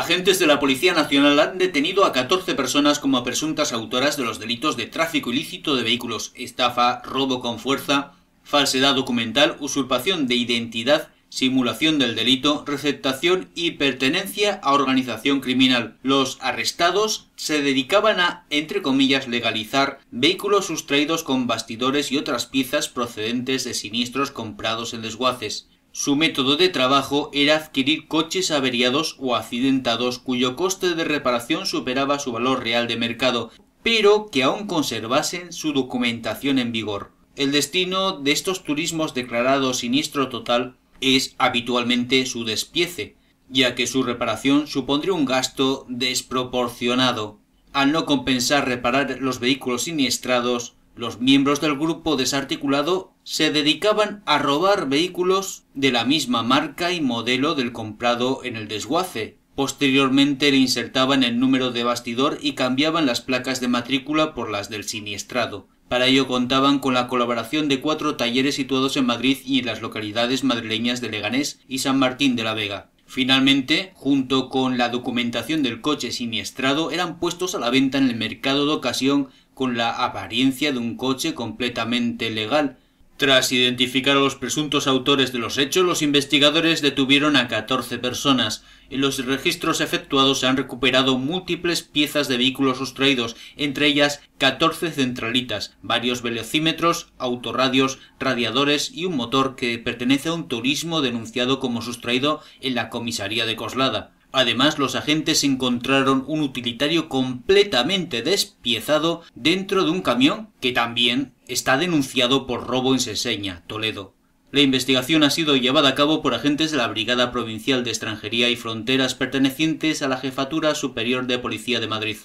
Agentes de la Policía Nacional han detenido a 14 personas como presuntas autoras de los delitos de tráfico ilícito de vehículos, estafa, robo con fuerza, falsedad documental, usurpación de identidad, simulación del delito, receptación y pertenencia a organización criminal. Los arrestados se dedicaban a, entre comillas, legalizar vehículos sustraídos con bastidores y otras piezas procedentes de siniestros comprados en desguaces. Su método de trabajo era adquirir coches averiados o accidentados cuyo coste de reparación superaba su valor real de mercado, pero que aún conservasen su documentación en vigor. El destino de estos turismos declarados siniestro total es habitualmente su despiece, ya que su reparación supondría un gasto desproporcionado. Al no compensar reparar los vehículos siniestrados, los miembros del grupo desarticulado se dedicaban a robar vehículos de la misma marca y modelo del comprado en el desguace. Posteriormente le insertaban el número de bastidor y cambiaban las placas de matrícula por las del siniestrado. Para ello contaban con la colaboración de cuatro talleres situados en Madrid y en las localidades madrileñas de Leganés y San Martín de la Vega. Finalmente, junto con la documentación del coche siniestrado, eran puestos a la venta en el mercado de ocasión con la apariencia de un coche completamente legal. Tras identificar a los presuntos autores de los hechos, los investigadores detuvieron a 14 personas. En los registros efectuados se han recuperado múltiples piezas de vehículos sustraídos, entre ellas 14 centralitas, varios velocímetros, autorradios, radiadores y un motor que pertenece a un turismo denunciado como sustraído en la comisaría de Coslada. Además, los agentes encontraron un utilitario completamente despiezado dentro de un camión que también está denunciado por robo en Seseña, Toledo. La investigación ha sido llevada a cabo por agentes de la Brigada Provincial de Extranjería y Fronteras pertenecientes a la Jefatura Superior de Policía de Madrid.